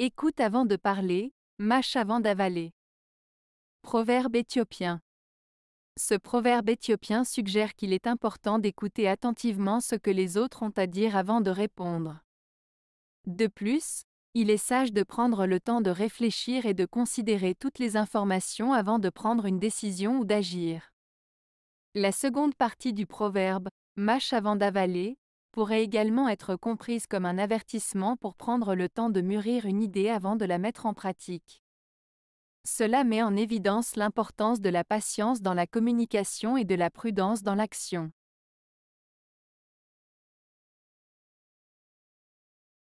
Écoute avant de parler, mâche avant d'avaler. Proverbe éthiopien. Ce proverbe éthiopien suggère qu'il est important d'écouter attentivement ce que les autres ont à dire avant de répondre. De plus, il est sage de prendre le temps de réfléchir et de considérer toutes les informations avant de prendre une décision ou d'agir. La seconde partie du proverbe, mâche avant d'avaler, pourrait également être comprise comme un avertissement pour prendre le temps de mûrir une idée avant de la mettre en pratique. Cela met en évidence l'importance de la patience dans la communication et de la prudence dans l'action.